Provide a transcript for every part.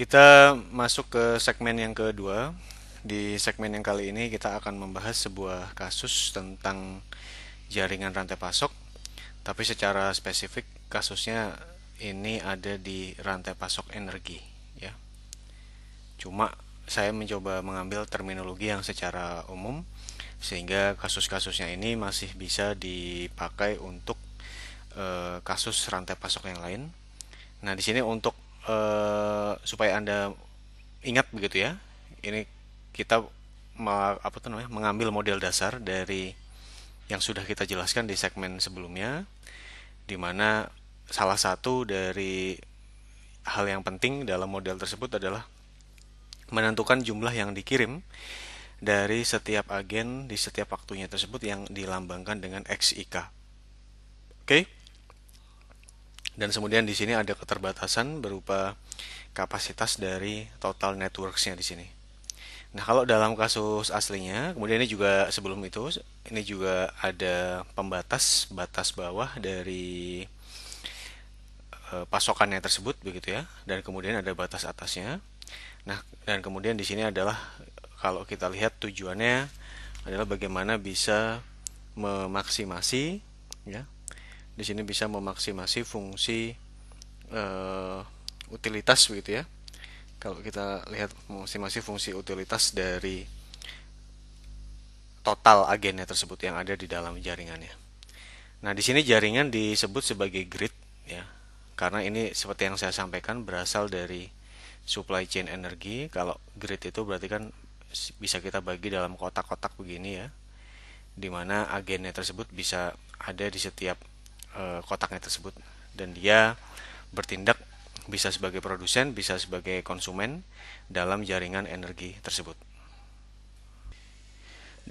Kita masuk ke segmen yang kedua. Di segmen yang kali ini kita akan membahas sebuah kasus tentang jaringan rantai pasok. Tapi secara spesifik kasusnya ini ada di rantai pasok energi, ya. Cuma saya mencoba mengambil terminologi yang secara umum sehingga kasus-kasusnya ini masih bisa dipakai untuk e, kasus rantai pasok yang lain. Nah, di sini untuk Eh, supaya anda ingat begitu ya ini kita apa tuh namanya mengambil model dasar dari yang sudah kita jelaskan di segmen sebelumnya di mana salah satu dari hal yang penting dalam model tersebut adalah menentukan jumlah yang dikirim dari setiap agen di setiap waktunya tersebut yang dilambangkan dengan XIK. Oke. Okay? Dan kemudian di sini ada keterbatasan berupa kapasitas dari total networksnya di sini. Nah, kalau dalam kasus aslinya, kemudian ini juga sebelum itu, ini juga ada pembatas batas bawah dari e, pasokannya tersebut begitu ya. Dan kemudian ada batas atasnya. Nah, dan kemudian di sini adalah kalau kita lihat tujuannya adalah bagaimana bisa memaksimasi ya di sini bisa memaksimasi fungsi uh, utilitas begitu ya kalau kita lihat memaksimasi fungsi utilitas dari total agennya tersebut yang ada di dalam jaringannya nah di sini jaringan disebut sebagai grid ya karena ini seperti yang saya sampaikan berasal dari supply chain energi kalau grid itu berarti kan bisa kita bagi dalam kotak-kotak begini ya dimana agennya tersebut bisa ada di setiap e, kotaknya tersebut dan dia bertindak bisa sebagai produsen, bisa sebagai konsumen dalam jaringan energi tersebut.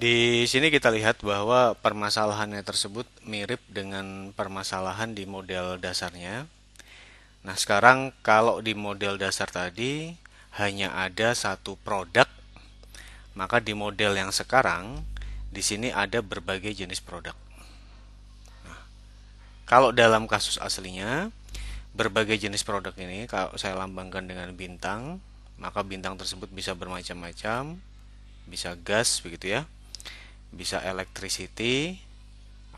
Di sini kita lihat bahwa permasalahannya tersebut mirip dengan permasalahan di model dasarnya. Nah, sekarang kalau di model dasar tadi hanya ada satu produk, maka di model yang sekarang di sini ada berbagai jenis produk. Kalau dalam kasus aslinya, berbagai jenis produk ini kalau saya lambangkan dengan bintang, maka bintang tersebut bisa bermacam-macam, bisa gas begitu ya, bisa electricity,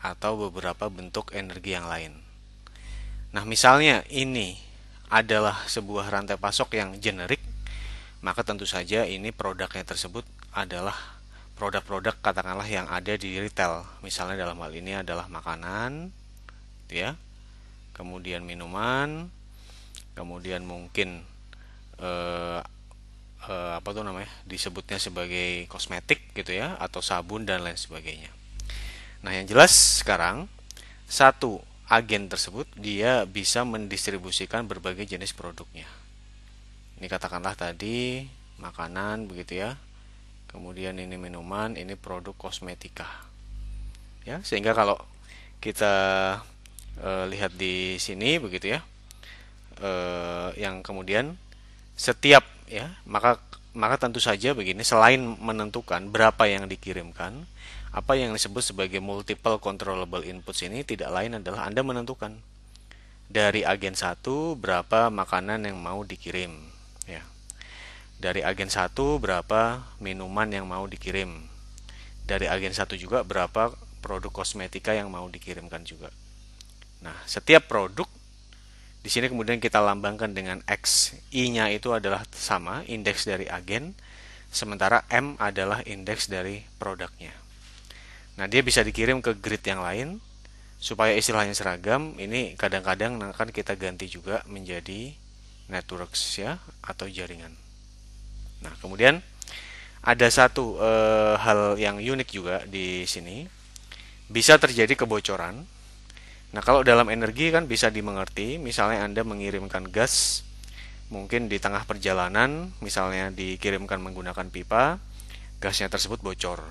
atau beberapa bentuk energi yang lain. Nah, misalnya ini adalah sebuah rantai pasok yang generik, maka tentu saja ini produknya tersebut adalah produk-produk katakanlah yang ada di retail. Misalnya dalam hal ini adalah makanan, gitu ya kemudian minuman kemudian mungkin eh, eh, apa tuh namanya disebutnya sebagai kosmetik gitu ya atau sabun dan lain sebagainya nah yang jelas sekarang satu agen tersebut dia bisa mendistribusikan berbagai jenis produknya ini katakanlah tadi makanan begitu ya kemudian ini minuman ini produk kosmetika ya sehingga kalau kita e, lihat di sini begitu ya e, yang kemudian setiap ya maka maka tentu saja begini selain menentukan berapa yang dikirimkan apa yang disebut sebagai multiple controllable inputs ini tidak lain adalah Anda menentukan dari agen satu berapa makanan yang mau dikirim ya dari agen satu berapa minuman yang mau dikirim dari agen satu juga berapa produk kosmetika yang mau dikirimkan juga Nah, setiap produk di sini kemudian kita lambangkan dengan X. I-nya itu adalah sama, indeks dari agen, sementara M adalah indeks dari produknya. Nah, dia bisa dikirim ke grid yang lain, supaya istilahnya seragam, ini kadang-kadang akan nah, kita ganti juga menjadi networks ya, atau jaringan. Nah, kemudian ada satu e, hal yang unik juga di sini. Bisa terjadi kebocoran Nah, kalau dalam energi kan bisa dimengerti, misalnya Anda mengirimkan gas mungkin di tengah perjalanan, misalnya dikirimkan menggunakan pipa, gasnya tersebut bocor.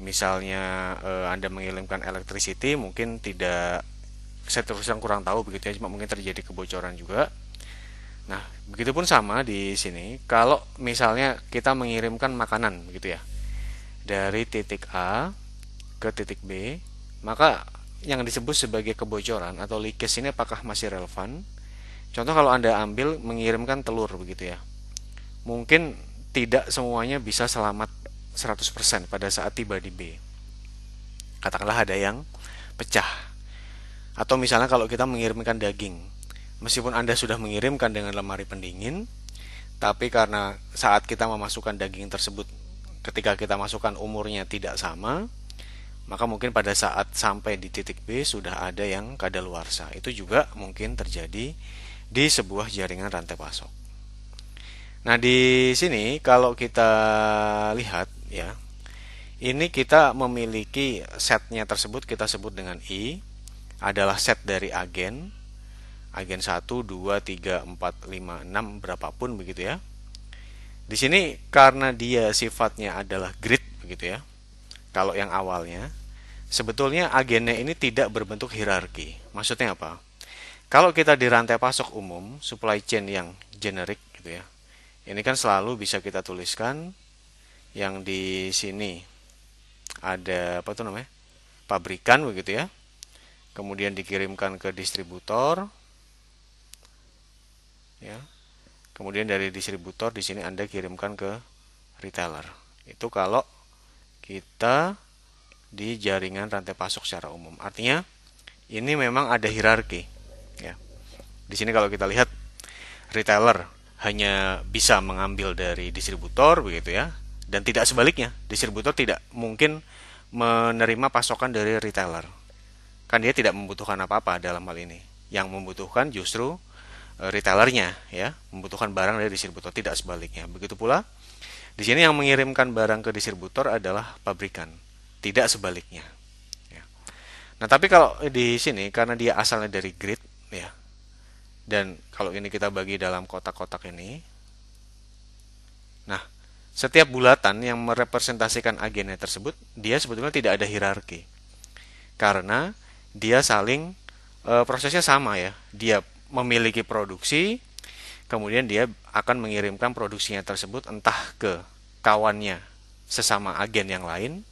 Misalnya eh, Anda mengirimkan electricity mungkin tidak saya terus yang kurang tahu begitu ya, cuma mungkin terjadi kebocoran juga. Nah, begitupun sama di sini. Kalau misalnya kita mengirimkan makanan begitu ya. Dari titik A ke titik B, maka yang disebut sebagai kebocoran atau leakage ini apakah masih relevan? Contoh kalau Anda ambil mengirimkan telur begitu ya. Mungkin tidak semuanya bisa selamat 100% pada saat tiba di B. Katakanlah ada yang pecah. Atau misalnya kalau kita mengirimkan daging. Meskipun Anda sudah mengirimkan dengan lemari pendingin, tapi karena saat kita memasukkan daging tersebut ketika kita masukkan umurnya tidak sama, maka mungkin pada saat sampai di titik B sudah ada yang kadaluarsa. Itu juga mungkin terjadi di sebuah jaringan rantai pasok. Nah, di sini kalau kita lihat ya, ini kita memiliki setnya tersebut kita sebut dengan I adalah set dari agen agen 1 2 3 4 5 6 berapapun begitu ya. Di sini karena dia sifatnya adalah grid begitu ya kalau yang awalnya sebetulnya agennya ini tidak berbentuk hierarki. Maksudnya apa? Kalau kita di rantai pasok umum, supply chain yang generik gitu ya. Ini kan selalu bisa kita tuliskan yang di sini ada apa tuh namanya? pabrikan begitu ya. Kemudian dikirimkan ke distributor. Ya. Kemudian dari distributor di sini Anda kirimkan ke retailer. Itu kalau kita di jaringan rantai pasok secara umum. Artinya ini memang ada hierarki. Ya. Di sini kalau kita lihat retailer hanya bisa mengambil dari distributor begitu ya dan tidak sebaliknya distributor tidak mungkin menerima pasokan dari retailer kan dia tidak membutuhkan apa-apa dalam hal ini yang membutuhkan justru eh, retailernya ya membutuhkan barang dari distributor tidak sebaliknya begitu pula di sini yang mengirimkan barang ke distributor adalah pabrikan, tidak sebaliknya. Ya. Nah, tapi kalau di sini karena dia asalnya dari grid, ya. Dan kalau ini kita bagi dalam kotak-kotak ini, nah setiap bulatan yang merepresentasikan agennya tersebut, dia sebetulnya tidak ada hierarki, karena dia saling e, prosesnya sama ya. Dia memiliki produksi, kemudian dia akan mengirimkan produksinya tersebut entah ke kawannya sesama agen yang lain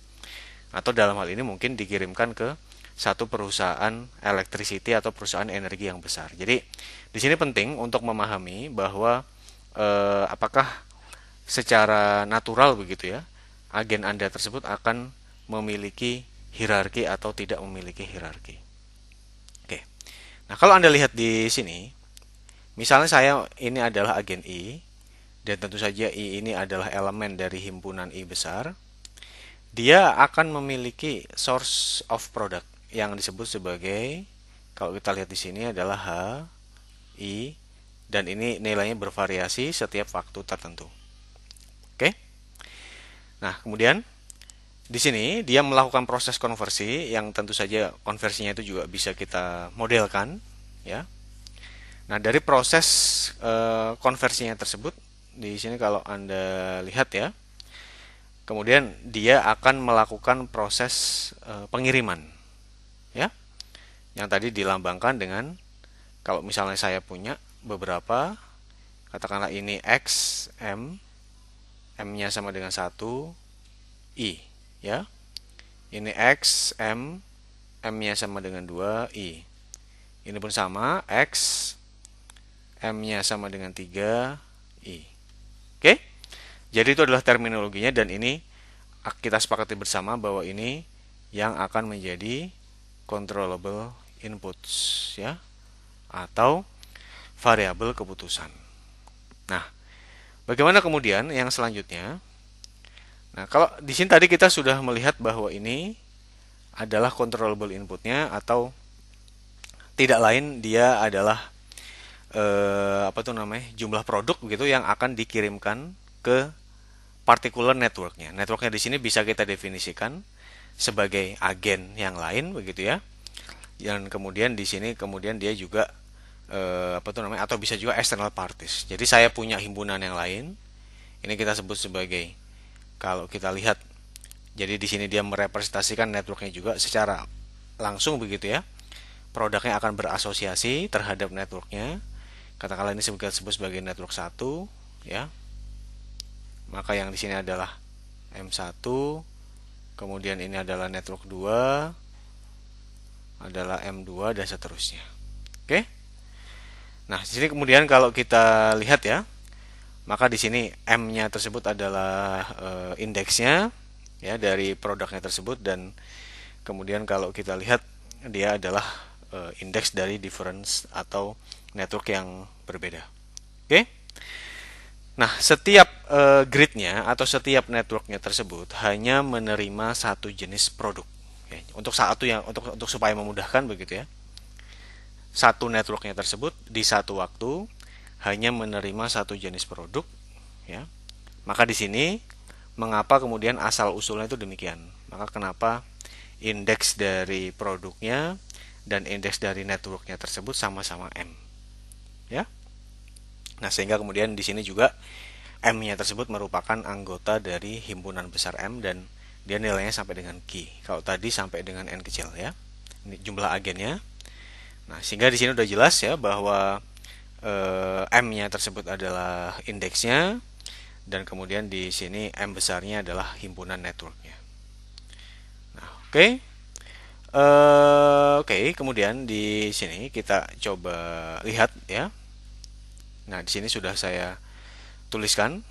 atau dalam hal ini mungkin dikirimkan ke satu perusahaan electricity atau perusahaan energi yang besar. Jadi di sini penting untuk memahami bahwa eh, apakah secara natural begitu ya agen Anda tersebut akan memiliki hierarki atau tidak memiliki hierarki. Oke. Nah, kalau Anda lihat di sini Misalnya saya ini adalah agen I, dan tentu saja I ini adalah elemen dari himpunan I besar, dia akan memiliki source of product yang disebut sebagai kalau kita lihat di sini adalah H, I, dan ini nilainya bervariasi setiap waktu tertentu. Oke. Nah, kemudian di sini dia melakukan proses konversi yang tentu saja konversinya itu juga bisa kita modelkan, ya. Nah, dari proses e, konversinya tersebut, di sini kalau Anda lihat ya, kemudian dia akan melakukan proses e, pengiriman. Ya. Yang tadi dilambangkan dengan kalau misalnya saya punya beberapa katakanlah ini x, m, m-nya sama dengan satu i, ya. Ini x, m, m-nya sama dengan dua i. Ini pun sama, x, M-nya sama dengan 3I. Oke? Jadi itu adalah terminologinya dan ini kita sepakati bersama bahwa ini yang akan menjadi controllable inputs ya atau variabel keputusan. Nah, bagaimana kemudian yang selanjutnya? Nah, kalau di sini tadi kita sudah melihat bahwa ini adalah controllable inputnya atau tidak lain dia adalah eh, apa tuh namanya jumlah produk begitu yang akan dikirimkan ke particular networknya. Networknya di sini bisa kita definisikan sebagai agen yang lain begitu ya. Dan kemudian di sini kemudian dia juga eh, apa tuh namanya atau bisa juga external parties. Jadi saya punya himpunan yang lain. Ini kita sebut sebagai kalau kita lihat jadi di sini dia merepresentasikan networknya juga secara langsung begitu ya. Produknya akan berasosiasi terhadap networknya katakanlah ini sebagai sebut sebagai network 1 ya maka yang di sini adalah M1 kemudian ini adalah network 2 adalah M2 dan seterusnya oke nah di sini kemudian kalau kita lihat ya maka di sini M-nya tersebut adalah e, indeksnya ya dari produknya tersebut dan kemudian kalau kita lihat dia adalah e, indeks dari difference atau network yang berbeda. Oke? Nah, setiap uh, gridnya atau setiap networknya tersebut hanya menerima satu jenis produk. Ya, untuk satu yang untuk untuk supaya memudahkan begitu ya. Satu networknya tersebut di satu waktu hanya menerima satu jenis produk. Ya. Maka di sini mengapa kemudian asal usulnya itu demikian? Maka kenapa indeks dari produknya dan indeks dari networknya tersebut sama-sama m? ya. Nah, sehingga kemudian di sini juga M-nya tersebut merupakan anggota dari himpunan besar M dan dia nilainya sampai dengan Q. Kalau tadi sampai dengan N kecil ya. Ini jumlah agennya. Nah, sehingga di sini udah jelas ya bahwa eh, M-nya tersebut adalah indeksnya dan kemudian di sini M besarnya adalah himpunan networknya. Nah, oke. Okay. Uh, eh, oke, okay, kemudian di sini kita coba lihat ya Nah, di sini sudah saya tuliskan.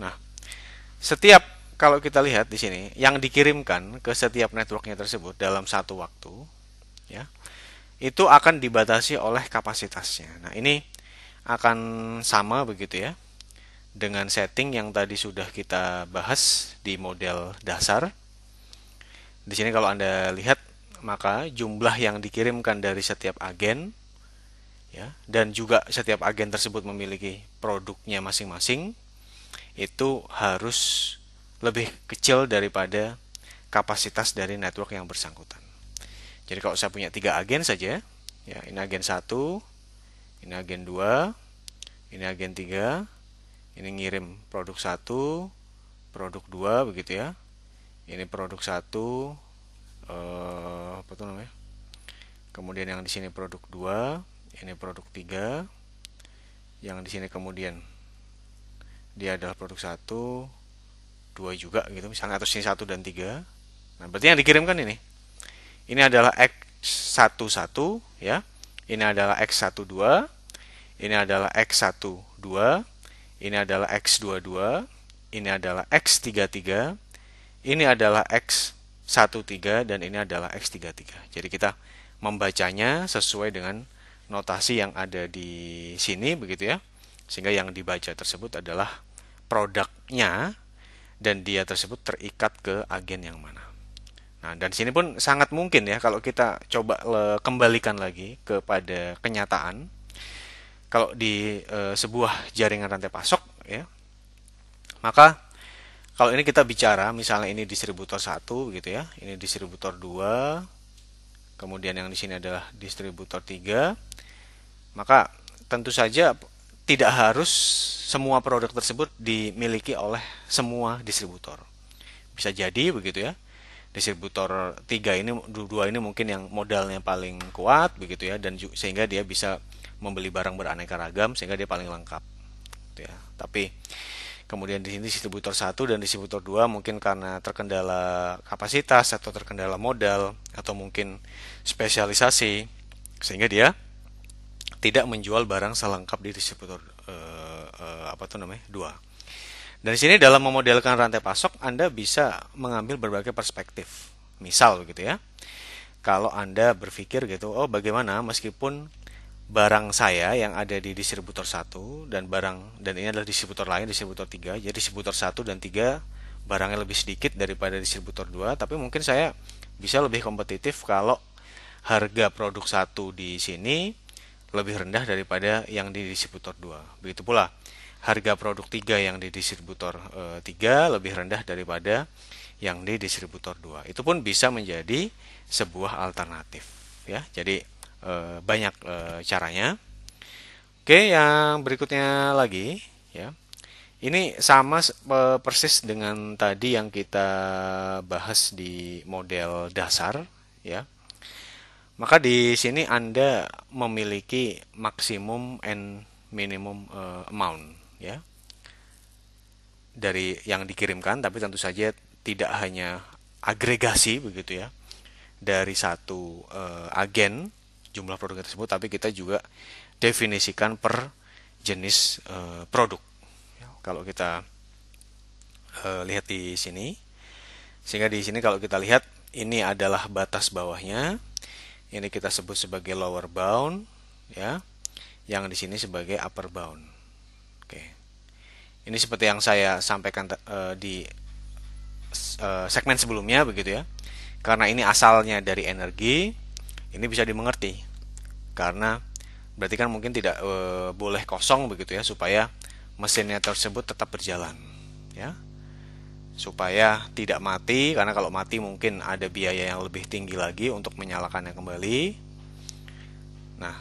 Nah, setiap kalau kita lihat di sini yang dikirimkan ke setiap networknya tersebut dalam satu waktu ya itu akan dibatasi oleh kapasitasnya nah ini akan sama begitu ya dengan setting yang tadi sudah kita bahas di model dasar di sini kalau anda lihat maka jumlah yang dikirimkan dari setiap agen ya dan juga setiap agen tersebut memiliki produknya masing-masing itu harus lebih kecil daripada kapasitas dari network yang bersangkutan. Jadi kalau saya punya tiga agen saja, ya ini agen satu, ini agen dua, ini agen tiga, ini ngirim produk satu, produk dua begitu ya, ini produk satu, eh, apa tuh namanya? Kemudian yang di sini produk dua, ini produk 3 yang di sini kemudian dia adalah produk 1 2 juga gitu misalnya atau sini 1 dan 3 nah berarti yang dikirimkan ini ini adalah X11 ya ini adalah X12 ini adalah X12 ini adalah X22 ini adalah X33 ini adalah X13 dan ini adalah X33 jadi kita membacanya sesuai dengan notasi yang ada di sini begitu ya. Sehingga yang dibaca tersebut adalah produknya dan dia tersebut terikat ke agen yang mana. Nah, dan sini pun sangat mungkin ya kalau kita coba kembalikan lagi kepada kenyataan. Kalau di e, sebuah jaringan rantai pasok ya. Maka kalau ini kita bicara misalnya ini distributor satu gitu ya, ini distributor 2, kemudian yang di sini adalah distributor 3 maka tentu saja tidak harus semua produk tersebut dimiliki oleh semua distributor. Bisa jadi begitu ya. Distributor 3 ini dua ini mungkin yang modalnya paling kuat begitu ya dan sehingga dia bisa membeli barang beraneka ragam sehingga dia paling lengkap. Gitu ya. Tapi kemudian di sini distributor 1 dan distributor 2 mungkin karena terkendala kapasitas atau terkendala modal atau mungkin spesialisasi sehingga dia tidak menjual barang selengkap di distributor uh, uh, apa tuh namanya dua. Dan di sini dalam memodelkan rantai pasok Anda bisa mengambil berbagai perspektif. Misal gitu ya. Kalau Anda berpikir gitu, oh bagaimana meskipun barang saya yang ada di distributor 1 dan barang dan ini adalah distributor lain distributor 3. Jadi distributor 1 dan 3 barangnya lebih sedikit daripada distributor 2, tapi mungkin saya bisa lebih kompetitif kalau harga produk satu di sini lebih rendah daripada yang di distributor 2. Begitu pula harga produk 3 yang di distributor e, lebih rendah daripada yang di distributor 2. Itu pun bisa menjadi sebuah alternatif ya. Jadi e, banyak e, caranya. Oke, yang berikutnya lagi ya. Ini sama e, persis dengan tadi yang kita bahas di model dasar ya maka di sini Anda memiliki maksimum and minimum uh, amount ya. Dari yang dikirimkan tapi tentu saja tidak hanya agregasi begitu ya. Dari satu uh, agen jumlah produk tersebut tapi kita juga definisikan per jenis uh, produk. Ya, kalau kita uh, lihat di sini sehingga di sini kalau kita lihat ini adalah batas bawahnya ini kita sebut sebagai lower bound ya yang di sini sebagai upper bound oke ini seperti yang saya sampaikan uh, di uh, segmen sebelumnya begitu ya karena ini asalnya dari energi ini bisa dimengerti karena berarti kan mungkin tidak uh, boleh kosong begitu ya supaya mesinnya tersebut tetap berjalan ya supaya tidak mati karena kalau mati mungkin ada biaya yang lebih tinggi lagi untuk menyalakannya kembali. Nah,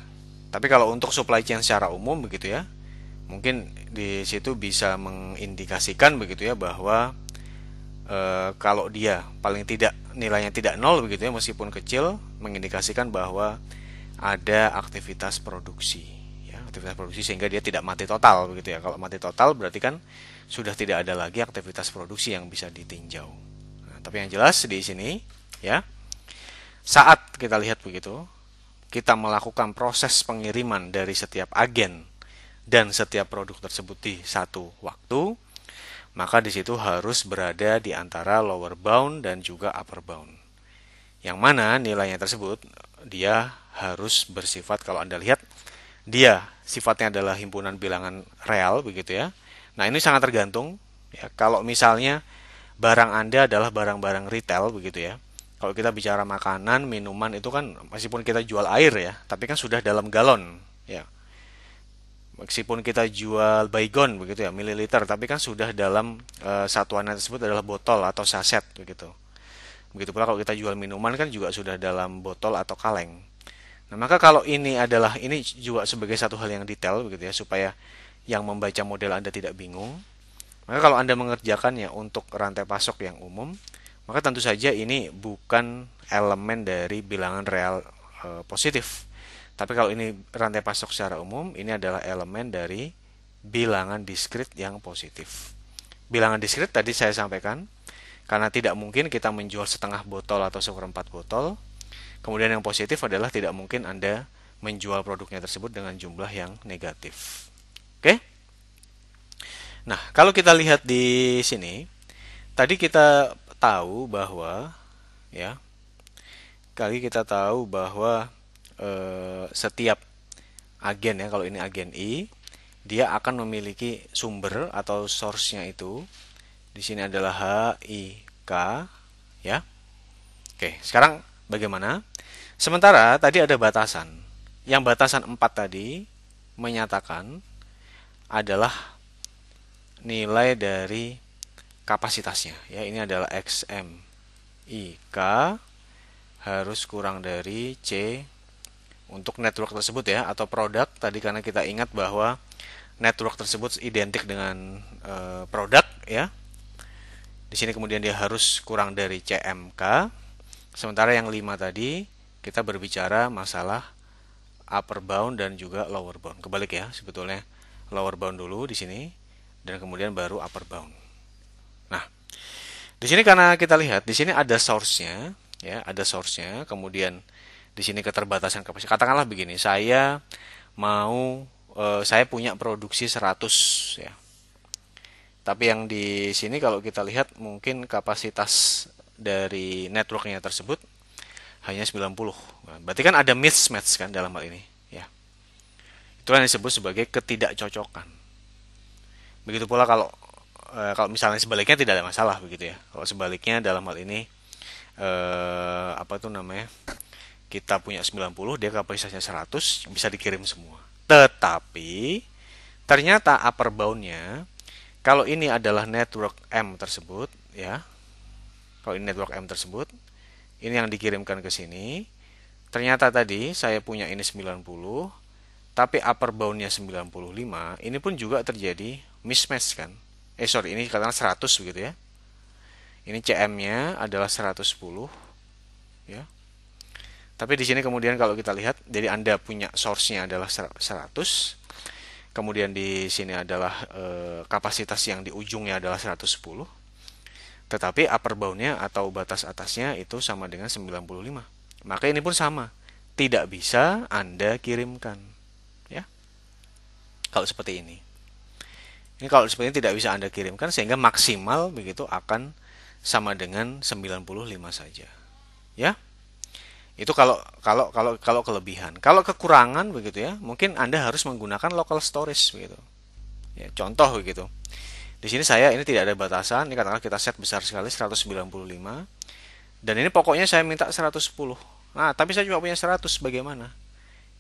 tapi kalau untuk supply chain secara umum begitu ya, mungkin di situ bisa mengindikasikan begitu ya bahwa e, kalau dia paling tidak nilainya tidak nol begitu ya meskipun kecil mengindikasikan bahwa ada aktivitas produksi ya aktivitas produksi sehingga dia tidak mati total begitu ya kalau mati total berarti kan sudah tidak ada lagi aktivitas produksi yang bisa ditinjau. Nah, tapi yang jelas di sini ya saat kita lihat begitu kita melakukan proses pengiriman dari setiap agen dan setiap produk tersebut di satu waktu maka di situ harus berada di antara lower bound dan juga upper bound. Yang mana nilainya tersebut dia harus bersifat kalau Anda lihat dia sifatnya adalah himpunan bilangan real begitu ya Nah, ini sangat tergantung ya kalau misalnya barang Anda adalah barang-barang retail begitu ya. Kalau kita bicara makanan, minuman itu kan meskipun kita jual air ya, tapi kan sudah dalam galon ya. Meskipun kita jual baygon begitu ya, mililiter, tapi kan sudah dalam e, satuan tersebut adalah botol atau saset begitu. Begitu pula kalau kita jual minuman kan juga sudah dalam botol atau kaleng. Nah, maka kalau ini adalah ini juga sebagai satu hal yang detail begitu ya supaya yang membaca model Anda tidak bingung. Maka kalau Anda mengerjakannya untuk rantai pasok yang umum, maka tentu saja ini bukan elemen dari bilangan real e, positif. Tapi kalau ini rantai pasok secara umum, ini adalah elemen dari bilangan diskrit yang positif. Bilangan diskrit tadi saya sampaikan, karena tidak mungkin kita menjual setengah botol atau seperempat botol. Kemudian yang positif adalah tidak mungkin Anda menjual produknya tersebut dengan jumlah yang negatif. Oke? Nah, kalau kita lihat di sini, tadi kita tahu bahwa ya kali kita tahu bahwa e, setiap agen ya kalau ini agen I dia akan memiliki sumber atau source-nya itu di sini adalah H I K ya oke sekarang bagaimana sementara tadi ada batasan yang batasan 4 tadi menyatakan adalah nilai dari kapasitasnya ya ini adalah XM IK harus kurang dari C untuk network tersebut ya atau produk tadi karena kita ingat bahwa network tersebut identik dengan e, produk ya di sini kemudian dia harus kurang dari CMK sementara yang 5 tadi kita berbicara masalah upper bound dan juga lower bound kebalik ya sebetulnya lower bound dulu di sini dan kemudian baru upper bound. Nah, di sini karena kita lihat di sini ada source-nya ya, ada source-nya, kemudian di sini keterbatasan kapasitas. Katakanlah begini, saya mau e, saya punya produksi 100 ya. Tapi yang di sini kalau kita lihat mungkin kapasitas dari networknya tersebut hanya 90. Nah, berarti kan ada mismatch kan dalam hal ini Itulah yang disebut sebagai ketidakcocokan. Begitu pula kalau e, kalau misalnya sebaliknya tidak ada masalah begitu ya. Kalau sebaliknya dalam hal ini e, apa tuh namanya? Kita punya 90, dia kapasitasnya 100, bisa dikirim semua. Tetapi ternyata upper bound-nya kalau ini adalah network M tersebut ya. Kalau ini network M tersebut, ini yang dikirimkan ke sini. Ternyata tadi saya punya ini 90, tapi upper boundnya 95 ini pun juga terjadi mismatch kan eh sorry ini katakan 100 begitu ya ini CM nya adalah 110 ya tapi di sini kemudian kalau kita lihat jadi Anda punya source-nya adalah 100 kemudian di sini adalah e, kapasitas yang di ujungnya adalah 110 tetapi upper boundnya atau batas atasnya itu sama dengan 95 maka ini pun sama tidak bisa Anda kirimkan kalau seperti ini. Ini kalau seperti ini tidak bisa Anda kirimkan sehingga maksimal begitu akan sama dengan 95 saja. Ya. Itu kalau kalau kalau kalau kelebihan. Kalau kekurangan begitu ya, mungkin Anda harus menggunakan local storage begitu. Ya, contoh begitu. Di sini saya ini tidak ada batasan, ini katakanlah kita set besar sekali 195. Dan ini pokoknya saya minta 110. Nah, tapi saya cuma punya 100 bagaimana?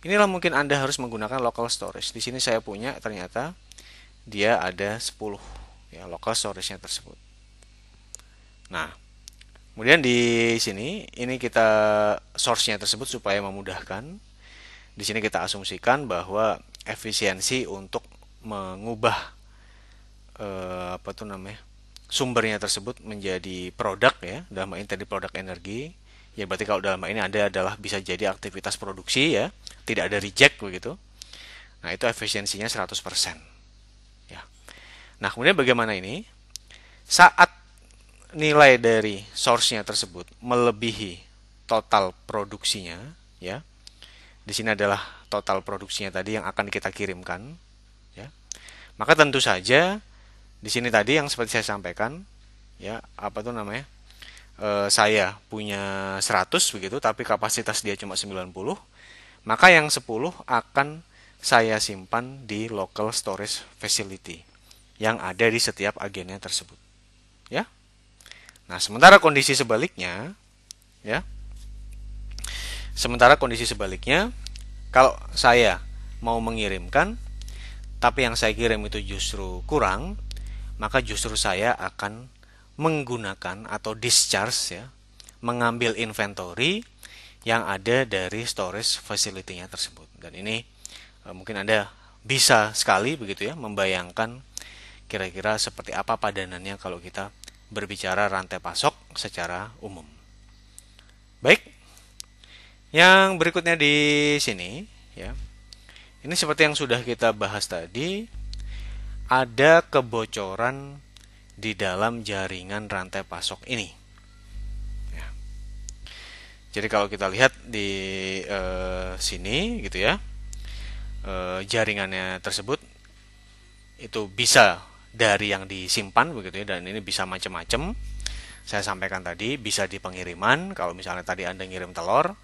Inilah mungkin Anda harus menggunakan local storage. Di sini saya punya ternyata dia ada 10 ya local storage-nya tersebut. Nah, kemudian di sini ini kita source-nya tersebut supaya memudahkan. Di sini kita asumsikan bahwa efisiensi untuk mengubah eh, apa tuh namanya? sumbernya tersebut menjadi produk ya, dalam tadi produk energi ya berarti kalau dalam ini ada adalah bisa jadi aktivitas produksi ya, tidak ada reject begitu. Nah, itu efisiensinya 100%. Ya. Nah, kemudian bagaimana ini? Saat nilai dari source-nya tersebut melebihi total produksinya, ya. Di sini adalah total produksinya tadi yang akan kita kirimkan, ya. Maka tentu saja di sini tadi yang seperti saya sampaikan, ya, apa tuh namanya? eh, saya punya 100 begitu tapi kapasitas dia cuma 90 maka yang 10 akan saya simpan di local storage facility yang ada di setiap agennya tersebut ya nah sementara kondisi sebaliknya ya sementara kondisi sebaliknya kalau saya mau mengirimkan tapi yang saya kirim itu justru kurang maka justru saya akan menggunakan atau discharge ya, mengambil inventory yang ada dari storage facility-nya tersebut. Dan ini e, mungkin Anda bisa sekali begitu ya membayangkan kira-kira seperti apa padanannya kalau kita berbicara rantai pasok secara umum. Baik. Yang berikutnya di sini ya. Ini seperti yang sudah kita bahas tadi ada kebocoran di dalam jaringan rantai pasok ini. Ya. Jadi kalau kita lihat di e, sini gitu ya, e, jaringannya tersebut itu bisa dari yang disimpan begitu ya dan ini bisa macam-macam. Saya sampaikan tadi bisa di pengiriman kalau misalnya tadi Anda ngirim telur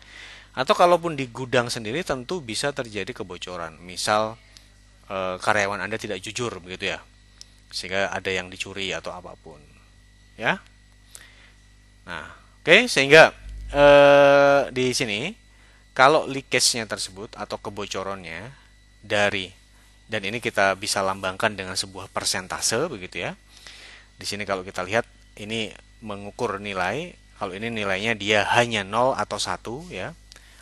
atau kalaupun di gudang sendiri tentu bisa terjadi kebocoran. Misal e, karyawan Anda tidak jujur begitu ya sehingga ada yang dicuri atau apapun ya nah oke okay, sehingga eh, di sini kalau leakage-nya tersebut atau kebocorannya dari dan ini kita bisa lambangkan dengan sebuah persentase begitu ya di sini kalau kita lihat ini mengukur nilai kalau ini nilainya dia hanya 0 atau 1 ya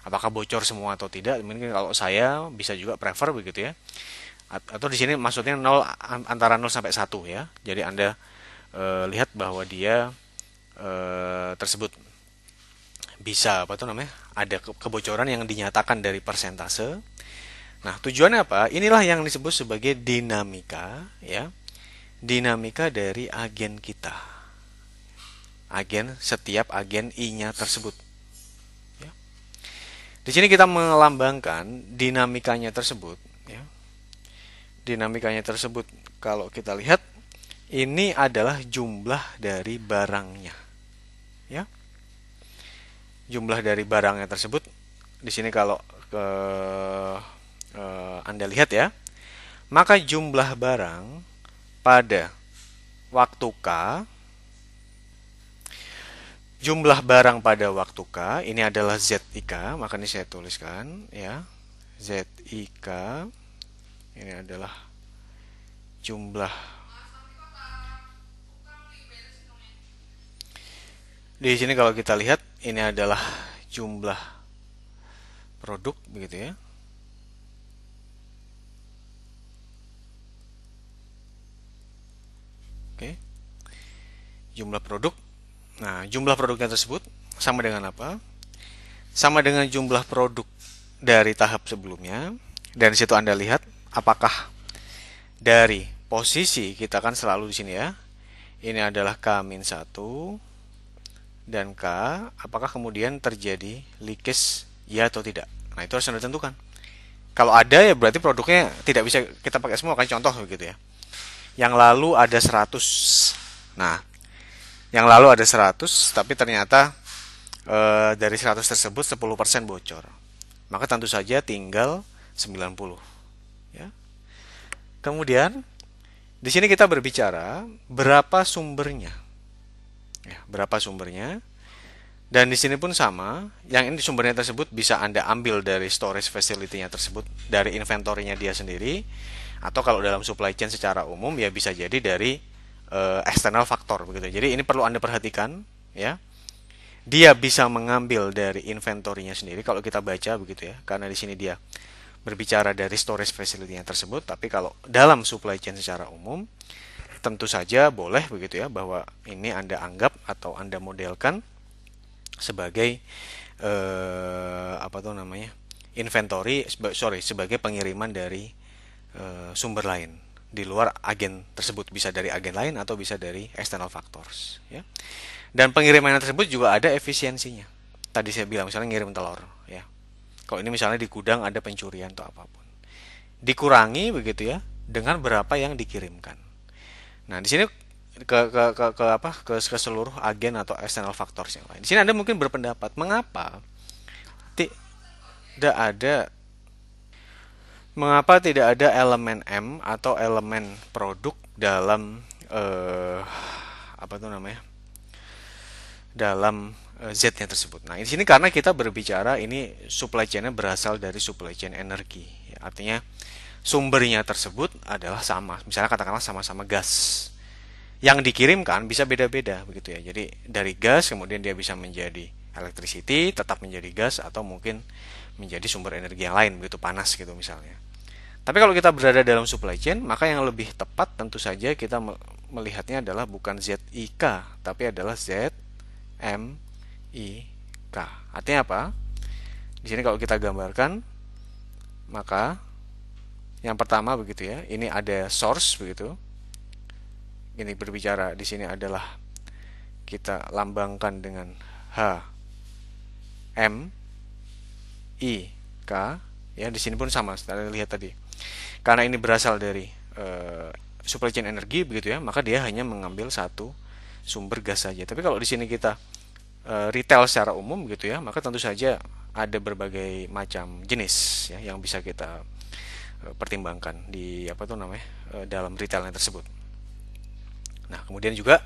apakah bocor semua atau tidak mungkin kalau saya bisa juga prefer begitu ya atau di sini maksudnya 0 antara 0 sampai 1 ya. Jadi Anda e, lihat bahwa dia e, tersebut bisa apa tuh namanya? ada kebocoran yang dinyatakan dari persentase. Nah, tujuannya apa? Inilah yang disebut sebagai dinamika ya. Dinamika dari agen kita. Agen setiap agen I-nya tersebut. Ya. Di sini kita melambangkan dinamikanya tersebut dinamikanya tersebut kalau kita lihat ini adalah jumlah dari barangnya ya jumlah dari barangnya tersebut di sini kalau ke Anda lihat ya maka jumlah barang pada waktu K jumlah barang pada waktu K ini adalah ZIK maka ini saya tuliskan ya ZIK ini adalah jumlah di sini kalau kita lihat ini adalah jumlah produk begitu ya Oke. Jumlah produk. Nah, jumlah produknya tersebut sama dengan apa? Sama dengan jumlah produk dari tahap sebelumnya. Dan situ Anda lihat apakah dari posisi kita kan selalu di sini ya. Ini adalah K 1 dan K apakah kemudian terjadi leakage ya atau tidak. Nah, itu harus Anda tentukan. Kalau ada ya berarti produknya tidak bisa kita pakai semua kan contoh begitu ya. Yang lalu ada 100. Nah, yang lalu ada 100 tapi ternyata e, dari 100 tersebut 10% bocor. Maka tentu saja tinggal 90. Kemudian di sini kita berbicara berapa sumbernya. Ya, berapa sumbernya? Dan di sini pun sama, yang ini sumbernya tersebut bisa Anda ambil dari storage facility-nya tersebut, dari inventory-nya dia sendiri, atau kalau dalam supply chain secara umum ya bisa jadi dari uh, external factor begitu. Jadi ini perlu Anda perhatikan ya. Dia bisa mengambil dari inventory-nya sendiri kalau kita baca begitu ya, karena di sini dia berbicara dari storage facility yang tersebut, tapi kalau dalam supply chain secara umum, tentu saja boleh begitu ya bahwa ini Anda anggap atau Anda modelkan sebagai eh, apa tuh namanya? inventory sorry sebagai pengiriman dari eh, sumber lain di luar agen tersebut bisa dari agen lain atau bisa dari external factors ya. Dan pengiriman tersebut juga ada efisiensinya. Tadi saya bilang misalnya ngirim telur ya kalau ini misalnya di gudang ada pencurian atau apapun. Dikurangi begitu ya dengan berapa yang dikirimkan. Nah, di sini ke ke ke, ke apa? Ke, ke seluruh agen atau external factors yang lain. Di sini Anda mungkin berpendapat mengapa tidak ada mengapa tidak ada elemen M atau elemen produk dalam eh, apa tuh namanya? dalam Eh, Z-nya tersebut. Nah, di sini karena kita berbicara ini supply chain-nya berasal dari supply chain energi. artinya sumbernya tersebut adalah sama. Misalnya katakanlah sama-sama gas. Yang dikirimkan bisa beda-beda begitu ya. Jadi dari gas kemudian dia bisa menjadi electricity, tetap menjadi gas atau mungkin menjadi sumber energi yang lain begitu panas gitu misalnya. Tapi kalau kita berada dalam supply chain, maka yang lebih tepat tentu saja kita melihatnya adalah bukan ZIK, tapi adalah ZM. I K. Artinya apa? Di sini kalau kita gambarkan maka yang pertama begitu ya, ini ada source begitu. Ini berbicara di sini adalah kita lambangkan dengan H M I K ya di sini pun sama kita lihat tadi. Karena ini berasal dari e, supply chain energi begitu ya, maka dia hanya mengambil satu sumber gas saja. Tapi kalau di sini kita Eh, retail secara umum gitu ya, maka tentu saja ada berbagai macam jenis ya yang bisa kita eh, pertimbangkan di apa tuh namanya eh, dalam retailnya tersebut. Nah, kemudian juga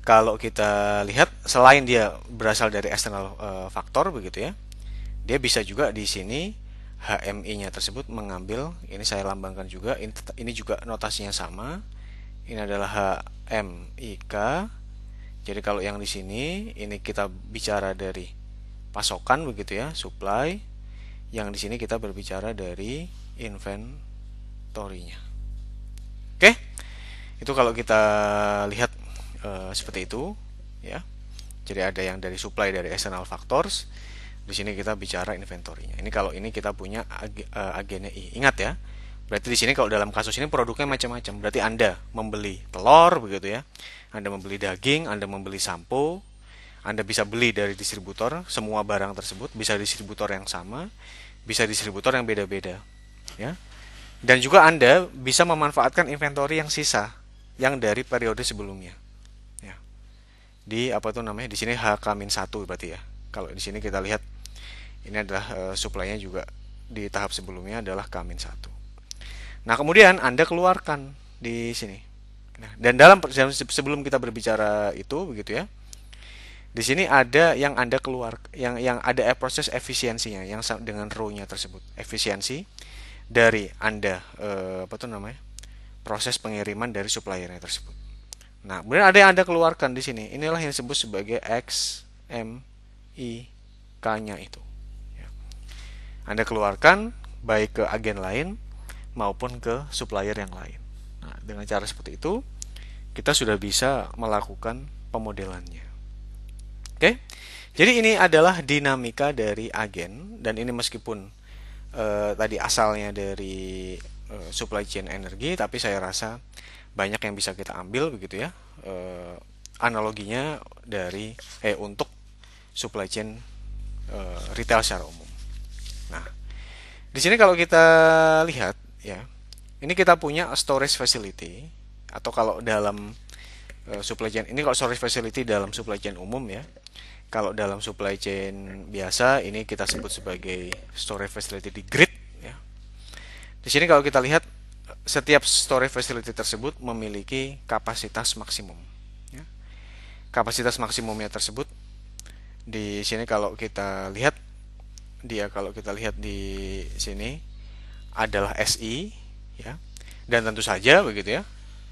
kalau kita lihat selain dia berasal dari external faktor begitu ya, dia bisa juga di sini HMI-nya tersebut mengambil ini saya lambangkan juga ini juga notasinya sama. Ini adalah HMIK jadi kalau yang di sini ini kita bicara dari pasokan begitu ya, supply. Yang di sini kita berbicara dari inventory-nya. Oke. Itu kalau kita lihat e, seperti itu ya. Jadi ada yang dari supply dari external factors. Di sini kita bicara inventory-nya. Ini kalau ini kita punya ag, eh, agennya I. Ingat ya, Berarti di sini kalau dalam kasus ini produknya macam-macam. Berarti Anda membeli telur begitu ya. Anda membeli daging, Anda membeli sampo, Anda bisa beli dari distributor semua barang tersebut, bisa distributor yang sama, bisa distributor yang beda-beda. Ya. Dan juga Anda bisa memanfaatkan inventory yang sisa yang dari periode sebelumnya. Ya. Di apa tuh namanya? Di sini HK-1 berarti ya. Kalau di sini kita lihat ini adalah suplainya uh, eh, suplainya juga di tahap sebelumnya adalah kamin satu Nah, kemudian Anda keluarkan di sini. Nah, dan dalam sebelum kita berbicara itu begitu ya. Di sini ada yang Anda keluar yang yang ada e-, proses efisiensinya yang dengan row-nya tersebut. Efisiensi dari Anda eh, apa tuh namanya? proses pengiriman dari suppliernya tersebut. Nah, kemudian ada yang Anda keluarkan di sini. Inilah yang disebut sebagai XMIK-nya itu. Ya. Anda keluarkan baik ke agen lain maupun ke supplier yang lain. Nah, dengan cara seperti itu, kita sudah bisa melakukan pemodelannya. Oke, jadi ini adalah dinamika dari agen, dan ini meskipun eh, tadi asalnya dari eh, supply chain energi, tapi saya rasa banyak yang bisa kita ambil begitu ya. Eh, analoginya dari eh untuk supply chain eh, retail secara umum. Nah, di sini kalau kita lihat ya. Ini kita punya storage facility atau kalau dalam uh, supply chain ini kalau storage facility dalam supply chain umum ya. Kalau dalam supply chain biasa ini kita sebut sebagai storage facility di grid ya. Di sini kalau kita lihat setiap storage facility tersebut memiliki kapasitas maksimum. Ya. Kapasitas maksimumnya tersebut di sini kalau kita lihat dia kalau kita lihat di sini adalah SI ya. Dan tentu saja begitu ya.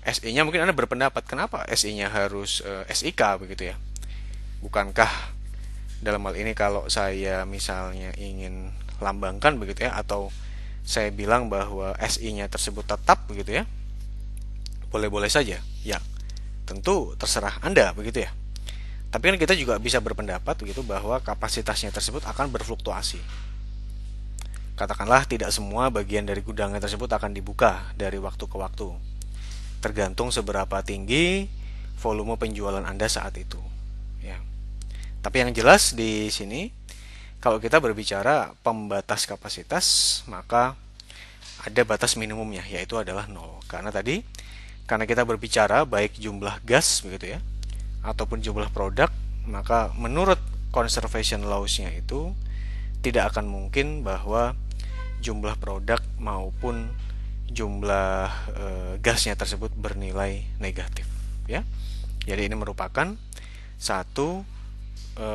SI-nya mungkin Anda berpendapat kenapa SI-nya harus e, eh, SIK begitu ya. Bukankah dalam hal ini kalau saya misalnya ingin lambangkan begitu ya atau saya bilang bahwa SI-nya tersebut tetap begitu ya. Boleh-boleh saja. Ya. Tentu terserah Anda begitu ya. Tapi kan kita juga bisa berpendapat begitu bahwa kapasitasnya tersebut akan berfluktuasi Katakanlah tidak semua bagian dari gudangnya tersebut akan dibuka dari waktu ke waktu, tergantung seberapa tinggi volume penjualan Anda saat itu. Ya. Tapi yang jelas di sini, kalau kita berbicara pembatas kapasitas, maka ada batas minimumnya, yaitu adalah nol. Karena tadi, karena kita berbicara baik jumlah gas begitu ya, ataupun jumlah produk, maka menurut conservation laws-nya itu tidak akan mungkin bahwa jumlah produk maupun jumlah e, gasnya tersebut bernilai negatif ya jadi ini merupakan satu e,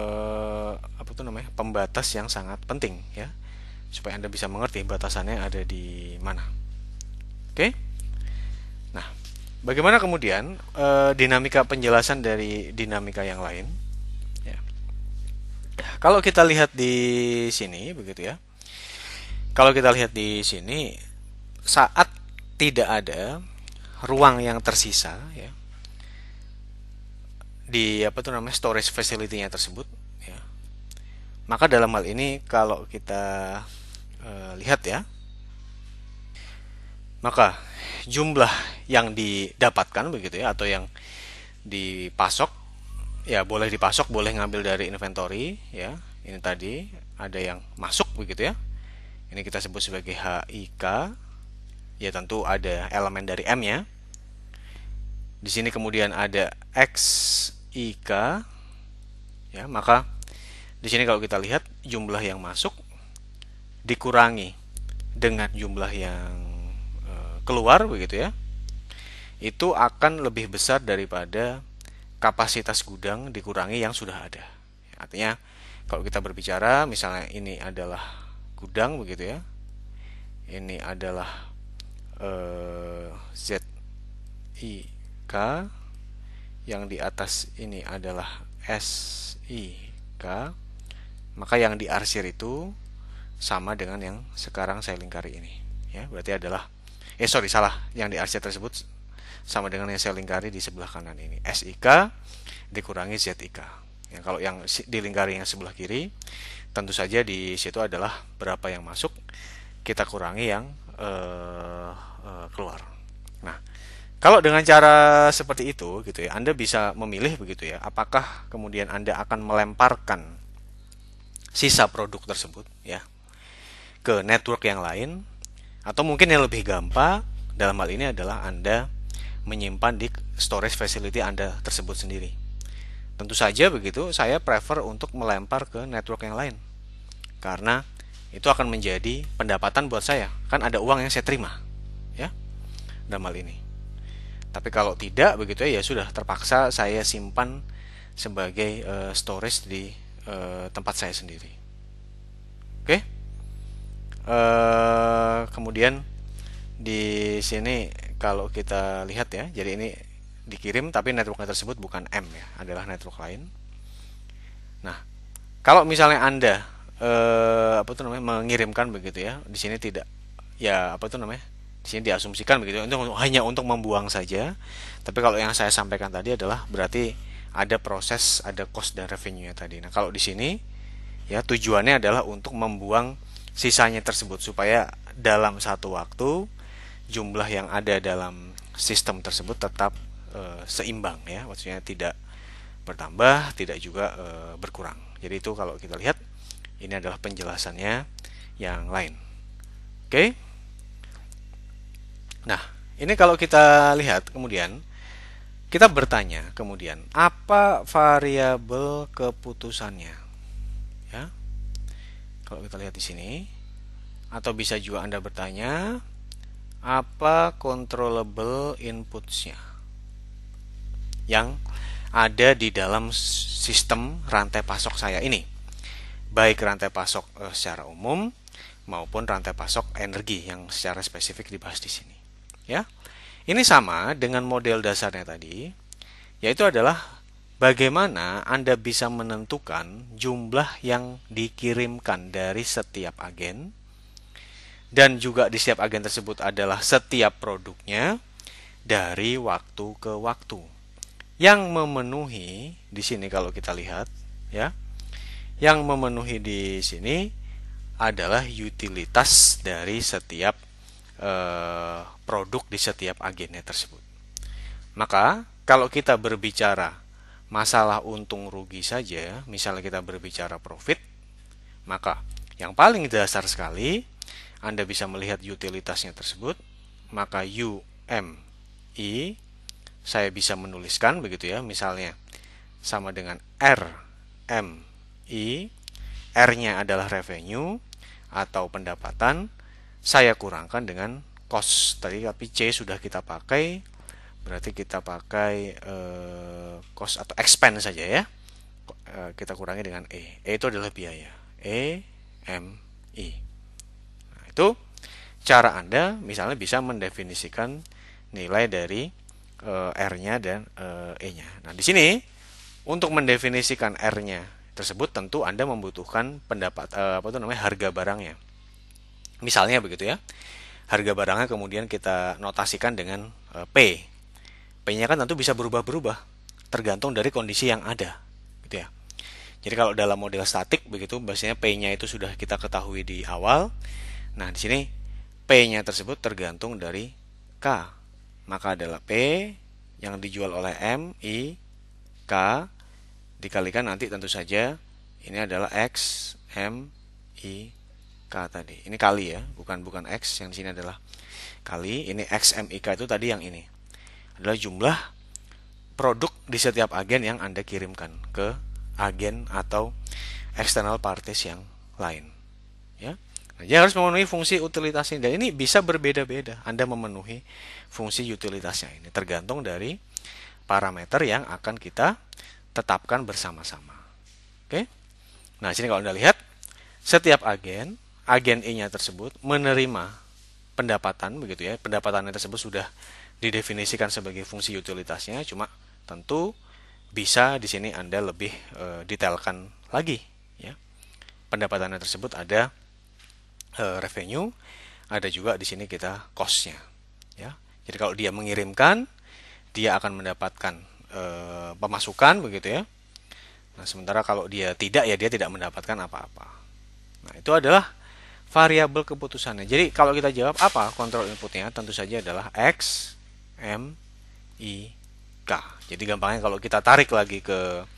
apa tuh namanya pembatas yang sangat penting ya supaya anda bisa mengerti batasannya ada di mana oke nah bagaimana kemudian e, dinamika penjelasan dari dinamika yang lain ya. kalau kita lihat di sini begitu ya kalau kita lihat di sini saat tidak ada ruang yang tersisa ya di apa tuh namanya storage facility-nya tersebut ya. Maka dalam hal ini kalau kita e, lihat ya maka jumlah yang didapatkan begitu ya atau yang dipasok ya boleh dipasok boleh ngambil dari inventory ya ini tadi ada yang masuk begitu ya ini kita sebut sebagai HIK ya tentu ada elemen dari M ya di sini kemudian ada XIK ya maka di sini kalau kita lihat jumlah yang masuk dikurangi dengan jumlah yang eh, keluar begitu ya itu akan lebih besar daripada kapasitas gudang dikurangi yang sudah ada artinya kalau kita berbicara misalnya ini adalah gudang begitu ya ini adalah eh, ZIK yang di atas ini adalah SIK maka yang diarsir itu sama dengan yang sekarang saya lingkari ini ya berarti adalah eh sorry salah yang diarsir tersebut sama dengan yang saya lingkari di sebelah kanan ini. SIK dikurangi ZIK. Ya, kalau yang dilingkari yang sebelah kiri tentu saja di situ adalah berapa yang masuk kita kurangi yang uh, uh, keluar. Nah, kalau dengan cara seperti itu gitu ya, Anda bisa memilih begitu ya. Apakah kemudian Anda akan melemparkan sisa produk tersebut ya ke network yang lain atau mungkin yang lebih gampang dalam hal ini adalah Anda menyimpan di storage facility Anda tersebut sendiri Tentu saja begitu, saya prefer untuk melempar ke network yang lain. Karena itu akan menjadi pendapatan buat saya. Kan ada uang yang saya terima. Ya. Dalam hal ini. Tapi kalau tidak begitu ya, ya sudah terpaksa saya simpan sebagai uh, storage di uh, tempat saya sendiri. Oke. Okay? Eh, kemudian di sini kalau kita lihat ya, jadi ini dikirim tapi networknya tersebut bukan M ya, adalah network lain. Nah, kalau misalnya Anda eh, apa tuh namanya mengirimkan begitu ya, di sini tidak ya apa tuh namanya? Di sini diasumsikan begitu untuk hanya untuk membuang saja. Tapi kalau yang saya sampaikan tadi adalah berarti ada proses, ada cost dan revenue-nya tadi. Nah, kalau di sini ya tujuannya adalah untuk membuang sisanya tersebut supaya dalam satu waktu jumlah yang ada dalam sistem tersebut tetap e, seimbang ya maksudnya tidak bertambah tidak juga e, berkurang jadi itu kalau kita lihat ini adalah penjelasannya yang lain oke nah ini kalau kita lihat kemudian kita bertanya kemudian apa variabel keputusannya ya kalau kita lihat di sini atau bisa juga anda bertanya apa controllable inputsnya yang ada di dalam sistem rantai pasok saya ini. Baik rantai pasok eh, secara umum maupun rantai pasok energi yang secara spesifik dibahas di sini. Ya. Ini sama dengan model dasarnya tadi, yaitu adalah bagaimana Anda bisa menentukan jumlah yang dikirimkan dari setiap agen dan juga di setiap agen tersebut adalah setiap produknya dari waktu ke waktu yang memenuhi di sini kalau kita lihat ya yang memenuhi di sini adalah utilitas dari setiap eh, produk di setiap agennya tersebut. Maka kalau kita berbicara masalah untung rugi saja, misalnya kita berbicara profit, maka yang paling dasar sekali Anda bisa melihat utilitasnya tersebut, maka UMI saya bisa menuliskan begitu ya misalnya sama dengan R M I R-nya adalah revenue atau pendapatan saya kurangkan dengan cost tadi tapi C sudah kita pakai berarti kita pakai eh, cost atau expense saja ya eh, kita kurangi dengan E E itu adalah biaya E M I nah, itu cara Anda misalnya bisa mendefinisikan nilai dari e, R-nya dan e, E-nya. Nah, di sini untuk mendefinisikan R-nya tersebut tentu Anda membutuhkan pendapat e, apa itu namanya harga barangnya. Misalnya begitu ya. Harga barangnya kemudian kita notasikan dengan e, P. P-nya kan tentu bisa berubah-berubah tergantung dari kondisi yang ada, gitu ya. Jadi kalau dalam model statik begitu biasanya P-nya itu sudah kita ketahui di awal. Nah, di sini P-nya tersebut tergantung dari K maka adalah P yang dijual oleh M, I, K dikalikan nanti tentu saja ini adalah X, M, I, K tadi. Ini kali ya, bukan bukan X yang di sini adalah kali. Ini X, M, I, K itu tadi yang ini. Adalah jumlah produk di setiap agen yang Anda kirimkan ke agen atau external parties yang lain. Ya. Dia harus memenuhi fungsi utilitas ini. Dan ini bisa berbeda-beda. Anda memenuhi fungsi utilitasnya ini. Tergantung dari parameter yang akan kita tetapkan bersama-sama. Oke? Nah, sini kalau Anda lihat, setiap agen, agen E-nya tersebut menerima pendapatan begitu ya. Pendapatannya tersebut sudah didefinisikan sebagai fungsi utilitasnya, cuma tentu bisa di sini Anda lebih e, detailkan lagi ya. Pendapatannya tersebut ada Eh, revenue, ada juga di sini kita costnya. Ya, jadi kalau dia mengirimkan, dia akan mendapatkan e, pemasukan begitu ya. Nah, sementara kalau dia tidak ya dia tidak mendapatkan apa-apa. Nah, itu adalah variabel keputusannya. Jadi kalau kita jawab apa kontrol inputnya tentu saja adalah x m i k. Jadi gampangnya kalau kita tarik lagi ke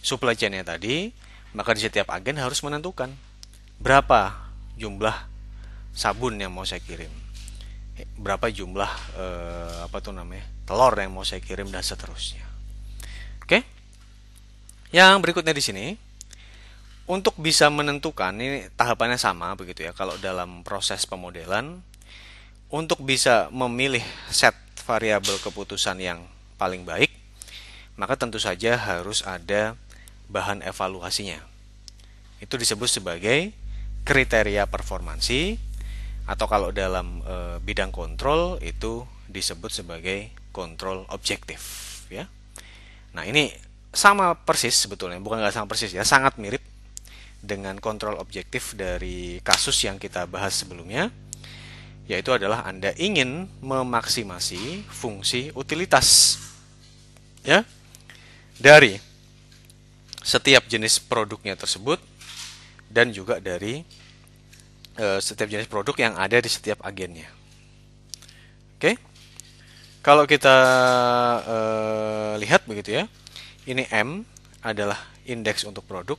supply chainnya tadi, maka di setiap agen harus menentukan berapa jumlah sabun yang mau saya kirim berapa jumlah eh, apa tuh namanya telur yang mau saya kirim dan seterusnya oke yang berikutnya di sini untuk bisa menentukan ini tahapannya sama begitu ya kalau dalam proses pemodelan untuk bisa memilih set variabel keputusan yang paling baik maka tentu saja harus ada bahan evaluasinya itu disebut sebagai kriteria performansi atau kalau dalam e, bidang kontrol itu disebut sebagai kontrol objektif ya. Nah, ini sama persis sebetulnya, bukan nggak sama persis ya, sangat mirip dengan kontrol objektif dari kasus yang kita bahas sebelumnya yaitu adalah Anda ingin memaksimasi fungsi utilitas ya dari setiap jenis produknya tersebut dan juga dari e, setiap jenis produk yang ada di setiap agennya. Oke, kalau kita e, lihat begitu ya, ini M adalah indeks untuk produk,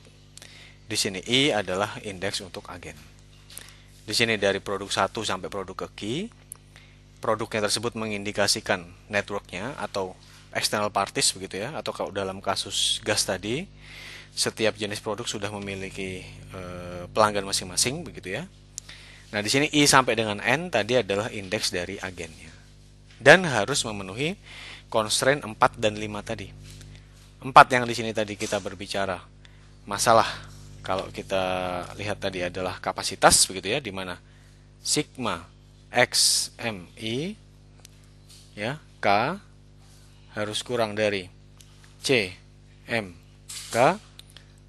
di sini I adalah indeks untuk agen. Di sini dari produk 1 sampai produk ke Q, produknya tersebut mengindikasikan networknya atau external parties begitu ya, atau kalau dalam kasus gas tadi setiap jenis produk sudah memiliki e, pelanggan masing-masing begitu ya. Nah, di sini I sampai dengan N tadi adalah indeks dari agennya. Dan harus memenuhi constraint 4 dan 5 tadi. 4 yang di sini tadi kita berbicara masalah kalau kita lihat tadi adalah kapasitas begitu ya di mana sigma xmi ya k harus kurang dari c m k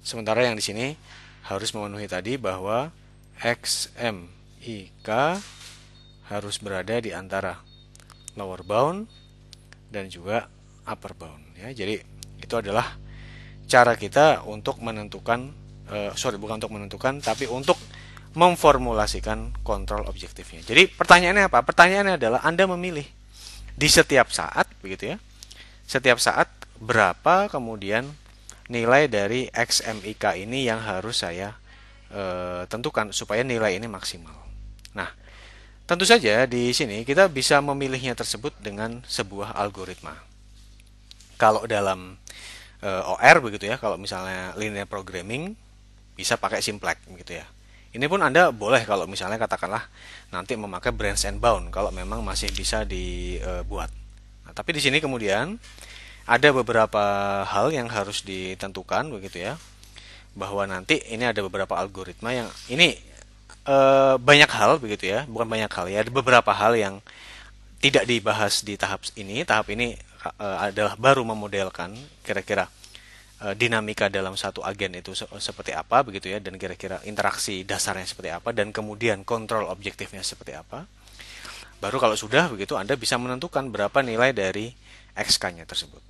Sementara yang di sini harus memenuhi tadi bahwa Xmik harus berada di antara lower bound dan juga upper bound ya. Jadi itu adalah cara kita untuk menentukan uh, sorry bukan untuk menentukan tapi untuk memformulasikan kontrol objektifnya. Jadi pertanyaannya apa? Pertanyaannya adalah Anda memilih di setiap saat begitu ya. Setiap saat berapa kemudian nilai dari XMIK ini yang harus saya e, tentukan supaya nilai ini maksimal. Nah, tentu saja di sini kita bisa memilihnya tersebut dengan sebuah algoritma. Kalau dalam e, eh, OR begitu ya, kalau misalnya linear programming bisa pakai simplex begitu ya. Ini pun Anda boleh kalau misalnya katakanlah nanti memakai branch and bound kalau memang masih bisa dibuat. Nah, tapi di sini kemudian ada beberapa hal yang harus ditentukan begitu ya bahwa nanti ini ada beberapa algoritma yang ini e, banyak hal begitu ya bukan banyak hal ya ada beberapa hal yang tidak dibahas di tahap ini tahap ini e, adalah baru memodelkan kira-kira e, dinamika dalam satu agen itu se seperti apa begitu ya dan kira-kira interaksi dasarnya seperti apa dan kemudian kontrol objektifnya seperti apa baru kalau sudah begitu Anda bisa menentukan berapa nilai dari XK-nya tersebut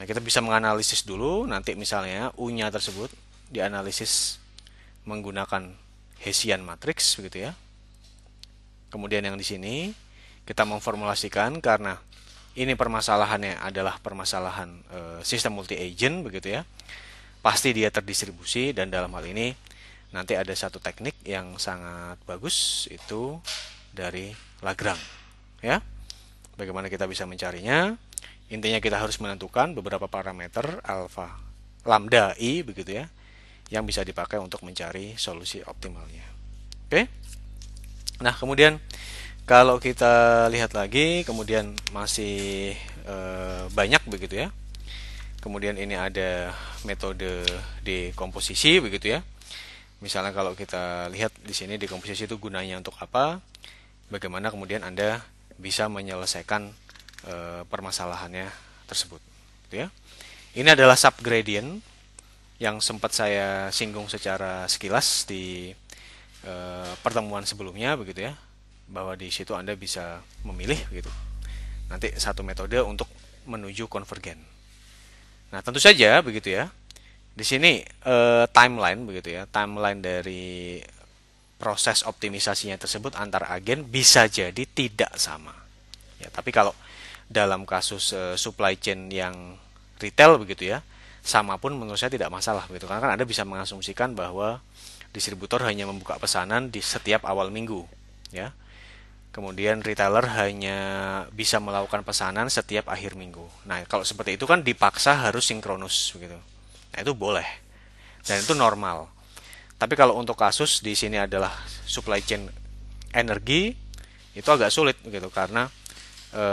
Nah, kita bisa menganalisis dulu nanti misalnya U-nya tersebut dianalisis menggunakan Hessian matrix begitu ya. Kemudian yang di sini kita memformulasikan karena ini permasalahannya adalah permasalahan e, sistem multi agent begitu ya. Pasti dia terdistribusi dan dalam hal ini nanti ada satu teknik yang sangat bagus itu dari lagrang ya. Bagaimana kita bisa mencarinya? Intinya kita harus menentukan beberapa parameter alfa, lambda i begitu ya, yang bisa dipakai untuk mencari solusi optimalnya. Oke. Nah, kemudian kalau kita lihat lagi, kemudian masih e, banyak begitu ya. Kemudian ini ada metode dekomposisi begitu ya. Misalnya kalau kita lihat di sini dekomposisi itu gunanya untuk apa? Bagaimana kemudian Anda bisa menyelesaikan e, permasalahannya tersebut. Gitu ya. Ini adalah subgradient yang sempat saya singgung secara sekilas di e, pertemuan sebelumnya begitu ya, bahwa di situ Anda bisa memilih gitu. Nanti satu metode untuk menuju konvergen. Nah, tentu saja begitu ya. Di sini e, timeline begitu ya, timeline dari proses optimisasinya tersebut antar agen bisa jadi tidak sama. Ya, tapi kalau dalam kasus uh, supply chain yang retail begitu ya sama pun menurut saya tidak masalah begitu karena kan anda bisa mengasumsikan bahwa distributor hanya membuka pesanan di setiap awal minggu ya kemudian retailer hanya bisa melakukan pesanan setiap akhir minggu nah kalau seperti itu kan dipaksa harus sinkronus begitu nah itu boleh dan itu normal tapi kalau untuk kasus di sini adalah supply chain energi itu agak sulit begitu karena e,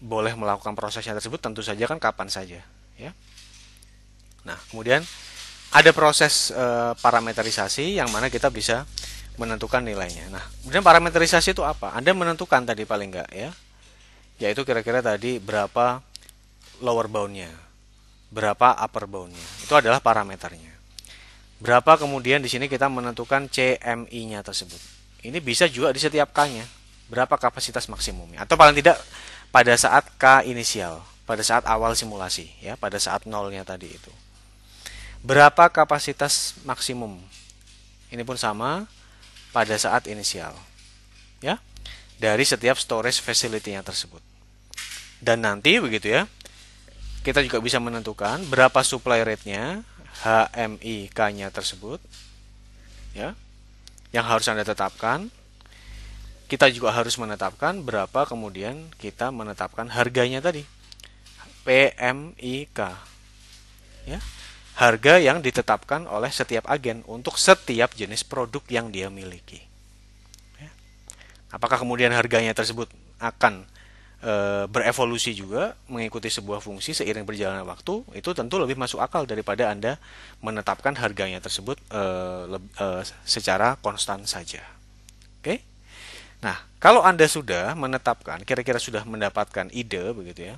boleh melakukan prosesnya tersebut tentu saja kan kapan saja ya nah kemudian ada proses e, parameterisasi yang mana kita bisa menentukan nilainya nah kemudian parameterisasi itu apa anda menentukan tadi paling enggak ya yaitu kira-kira tadi berapa lower boundnya berapa upper boundnya itu adalah parameternya berapa kemudian di sini kita menentukan CMI-nya tersebut ini bisa juga di setiap K-nya berapa kapasitas maksimumnya atau paling tidak pada saat K inisial, pada saat awal simulasi ya, pada saat nolnya tadi itu. Berapa kapasitas maksimum? Ini pun sama pada saat inisial. Ya. Dari setiap storage facility-nya tersebut. Dan nanti begitu ya. Kita juga bisa menentukan berapa supply rate-nya HMI K-nya tersebut. Ya. Yang harus Anda tetapkan kita juga harus menetapkan berapa kemudian kita menetapkan harganya tadi. PMIK. Ya. Harga yang ditetapkan oleh setiap agen untuk setiap jenis produk yang dia miliki. Ya. Apakah kemudian harganya tersebut akan e, berevolusi juga mengikuti sebuah fungsi seiring berjalannya waktu? Itu tentu lebih masuk akal daripada Anda menetapkan harganya tersebut e, le, e, secara konstan saja. Nah, kalau Anda sudah menetapkan, kira-kira sudah mendapatkan ide begitu ya,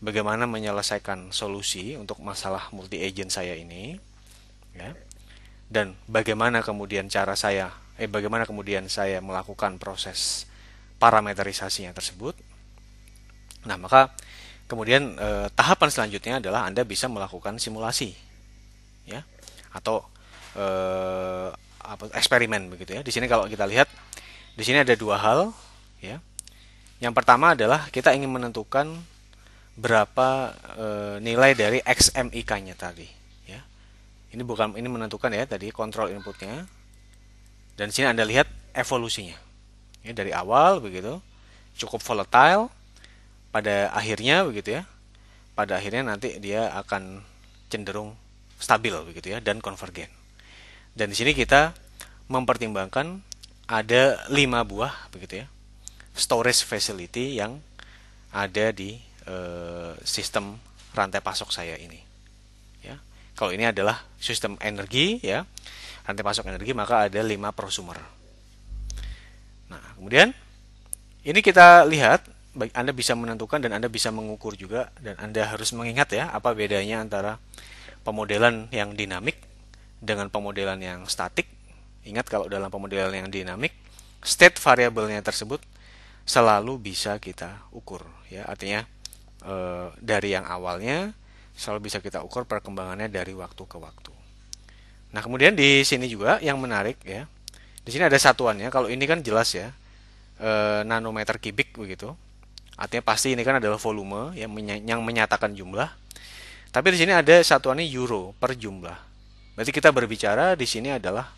bagaimana menyelesaikan solusi untuk masalah multi agent saya ini, ya, dan bagaimana kemudian cara saya, eh bagaimana kemudian saya melakukan proses parameterisasinya tersebut. Nah, maka kemudian eh, tahapan selanjutnya adalah Anda bisa melakukan simulasi, ya, atau eh, apa eksperimen begitu ya. Di sini kalau kita lihat di sini ada dua hal, ya. Yang pertama adalah kita ingin menentukan berapa e, nilai dari XMIK-nya tadi, ya. Ini bukan ini menentukan ya tadi kontrol inputnya. Dan di sini Anda lihat evolusinya. Ya, dari awal begitu cukup volatile pada akhirnya begitu ya. Pada akhirnya nanti dia akan cenderung stabil begitu ya dan konvergen. Dan di sini kita mempertimbangkan ada lima buah begitu ya storage facility yang ada di e, sistem rantai pasok saya ini. Ya. Kalau ini adalah sistem energi ya, rantai pasok energi maka ada lima prosumer. Nah, kemudian ini kita lihat baik Anda bisa menentukan dan Anda bisa mengukur juga dan Anda harus mengingat ya apa bedanya antara pemodelan yang dinamik dengan pemodelan yang statik Ingat kalau dalam pemodelan yang dinamik, state variabelnya tersebut selalu bisa kita ukur ya. Artinya e, dari yang awalnya selalu bisa kita ukur perkembangannya dari waktu ke waktu. Nah, kemudian di sini juga yang menarik ya. Di sini ada satuannya. Kalau ini kan jelas ya. E, nanometer kubik begitu. Artinya pasti ini kan adalah volume yang, yang menyatakan jumlah. Tapi di sini ada satuannya euro per jumlah. Berarti kita berbicara di sini adalah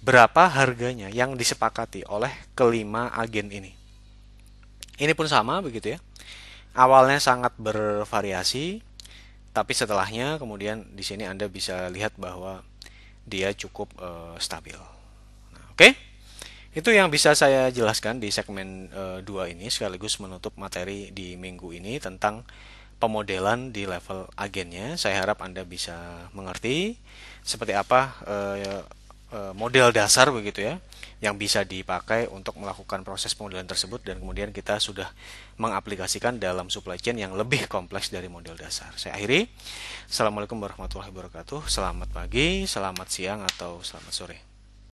berapa harganya yang disepakati oleh kelima agen ini. Ini pun sama begitu ya. Awalnya sangat bervariasi, tapi setelahnya kemudian di sini Anda bisa lihat bahwa dia cukup e, stabil. Nah, Oke, okay? itu yang bisa saya jelaskan di segmen 2 eh, 2 ini sekaligus menutup materi di minggu ini tentang pemodelan di level agennya. Saya harap Anda bisa mengerti seperti apa E, Eh, model dasar begitu ya yang bisa dipakai untuk melakukan proses pemodelan tersebut dan kemudian kita sudah mengaplikasikan dalam supply chain yang lebih kompleks dari model dasar. Saya akhiri. Assalamualaikum warahmatullahi wabarakatuh. Selamat pagi, selamat siang atau selamat sore.